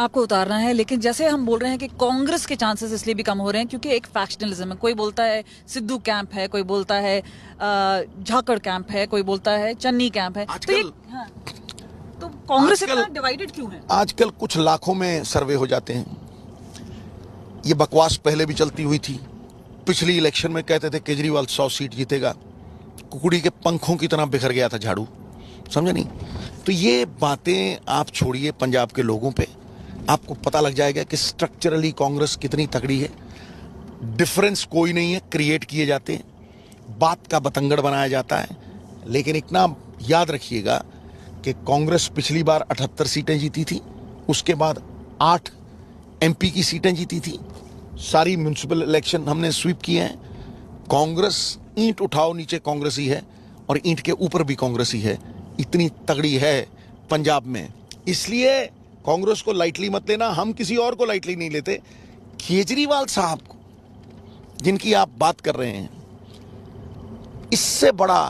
आपको उतारना है लेकिन जैसे हम बोल रहे हैं कि कांग्रेस के चांसेस इसलिए भी कम हो रहे हैं क्योंकि एक फैक्शनलिज्म है कोई बोलता है सिद्धू कैंप है कोई बोलता है झाकड़ कैंप है कोई बोलता है चन्नी कैंप है तो ये हाँ, तो कांग्रेस इतना डिवाइडेड क्यों है आजकल कुछ लाखों में सर्वे हो जाते हैं ये बकवास पहले भी चलती हुई थी पिछली इलेक्शन में कहते थे केजरीवाल सौ सीट जीतेगा कुकड़ी के पंखों की तरह बिखर गया था झाड़ू समझा नहीं तो ये बातें आप छोड़िए पंजाब के लोगों पे आपको पता लग जाएगा कि स्ट्रक्चरली कांग्रेस कितनी तगड़ी है डिफरेंस कोई नहीं है क्रिएट किए जाते हैं बात का बतंगड़ बनाया जाता है लेकिन इतना याद रखिएगा कि कांग्रेस पिछली बार अठहत्तर सीटें जीती थी उसके बाद आठ एम की सीटें जीती थी सारी म्यूनसिपल इलेक्शन हमने स्वीप किए हैं कांग्रेस ईंट उठाओ नीचे कांग्रेस ही है और ईंट के ऊपर भी कांग्रेस ही है इतनी तगड़ी है पंजाब में इसलिए कांग्रेस को लाइटली मत लेना हम किसी और को लाइटली नहीं लेते केजरीवाल साहब को जिनकी आप बात कर रहे हैं इससे बड़ा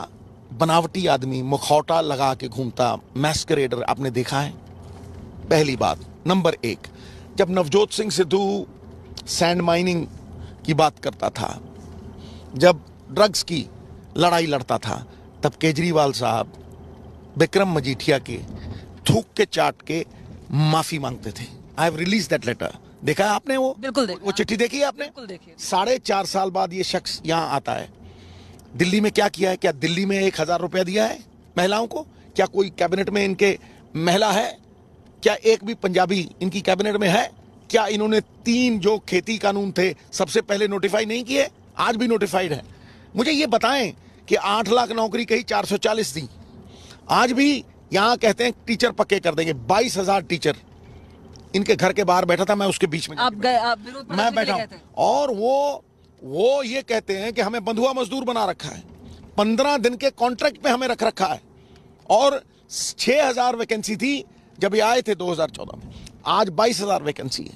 बनावटी आदमी मुखौटा लगा के घूमता मैस्करेडर आपने देखा है पहली बात नंबर एक जब नवजोत सिंह सिद्धू सैंड माइनिंग की बात करता था जब ड्रग्स की लड़ाई लड़ता था तब केजरीवाल साहब विक्रम मजीठिया के थूक के चाट के माफी मांगते थे I have release that letter देखा है आपने वो बिल्कुल देखा वो चिट्ठी देखी है आपने साढ़े चार साल बाद ये शख्स यहाँ आता है दिल्ली में क्या किया है क्या दिल्ली में एक हजार रुपया दिया है महिलाओं को क्या कोई कैबिनेट में इनके महिला है क्या एक भी पंजाबी इनकी कैबिनेट में है क्या इन्होंने तीन जो खेती कानून थे सबसे पहले नोटिफाई नहीं किए आज भी नोटिफाइड है मुझे ये बताएं कि आठ लाख नौकरी कही चार सौ चालीस दी आज भी यहाँ कहते हैं टीचर पक्के कर देंगे बाईस हजार टीचर इनके घर के बाहर बैठा था मैं उसके बीच में आप गए आप मैं बैठा हूँ और वो वो ये कहते हैं कि हमें बंधुआ मजदूर बना रखा है पंद्रह दिन के कॉन्ट्रैक्ट पे हमें रख रखा है और छह हजार वैकेंसी थी जब ये आए थे 2014 में आज बाईस हजार वैकेंसी है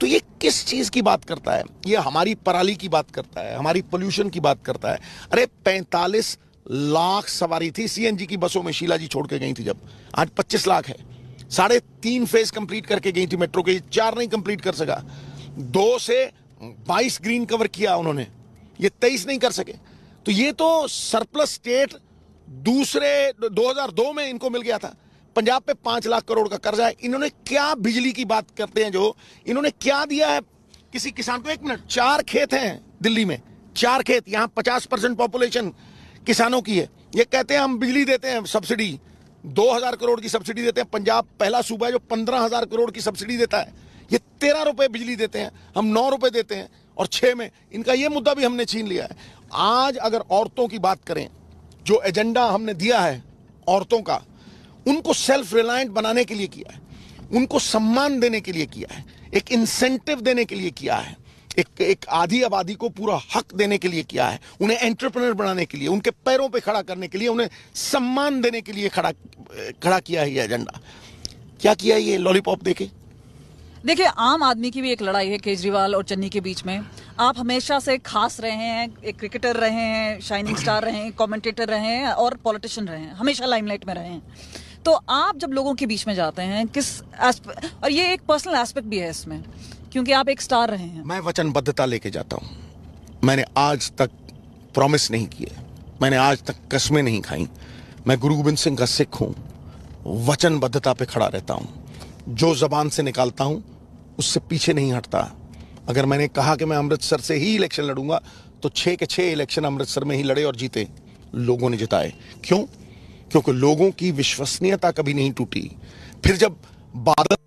तो ये किस चीज़ की बात करता है ये हमारी पराली की बात करता है हमारी पोल्यूशन की बात करता है अरे पैंतालीस लाख सवारी थी सीएनजी की बसों में शीला जी छोड़ के गई थी जब आज 25 लाख है साढ़े तीन फेज कंप्लीट करके गई थी मेट्रो के चार नहीं कंप्लीट कर सका दो से बाईस ग्रीन कवर किया उन्होंने ये तेईस नहीं कर सके तो ये तो सरप्लस स्टेट दूसरे 2002 में इनको मिल गया था पंजाब पे पांच लाख करोड़ का कर्जा है इन्होंने क्या बिजली की बात करते हैं जो इन्होंने क्या दिया है किसी किसान को एक मिनट चार खेत हैं दिल्ली में चार खेत यहाँ पचास परसेंट पॉपुलेशन किसानों की है ये कहते हैं हम बिजली देते हैं सब्सिडी दो हज़ार करोड़ की सब्सिडी देते हैं पंजाब पहला सूबा है जो पंद्रह हज़ार करोड़ की सब्सिडी देता है ये तेरह रुपये बिजली देते हैं हम नौ रुपये देते हैं और छः में इनका ये मुद्दा भी हमने छीन लिया है आज अगर औरतों की बात करें जो एजेंडा हमने दिया है औरतों का उनको सेल्फ रिलायंट बनाने के लिए किया है उनको सम्मान देने के लिए किया है एक इंसेंटिव देने के लिए किया है एक एक आधी आबादी को पूरा हक देने के लिए किया है उन्हें एंटरप्रेनर बनाने के लिए उनके पैरों पे खड़ा करने के लिए उन्हें सम्मान देने के लिए खड़ा खड़ा किया है ये एजेंडा क्या किया ये लॉलीपॉप देखे देखिए आम आदमी की भी एक लड़ाई है केजरीवाल और चन्नी के बीच में आप हमेशा से खास रहे हैं एक क्रिकेटर रहे हैं शाइनिंग स्टार रहे हैं कमेंटेटर रहे हैं और पॉलिटिशियन रहे हैं हमेशा लाइमलाइट में रहे हैं तो आप जब लोगों के बीच में जाते हैं किस और ये एक पर्सनल एस्पेक्ट भी है इसमें क्योंकि आप एक स्टार रहे हैं मैं वचनबद्धता लेके जाता हूँ मैंने आज तक प्रॉमिस नहीं किए मैंने आज तक कस्में नहीं खाई मैं गुरु गोबिंद सिंह का सिख हूँ वचनबद्धता पे खड़ा रहता हूँ जो जबान से निकालता हूँ उससे पीछे नहीं हटता अगर मैंने कहा कि मैं अमृतसर से ही इलेक्शन लड़ूंगा तो छः के छः इलेक्शन अमृतसर में ही लड़े और जीते लोगों ने जिताए क्यों क्योंकि लोगों की विश्वसनीयता कभी नहीं टूटी फिर जब बादल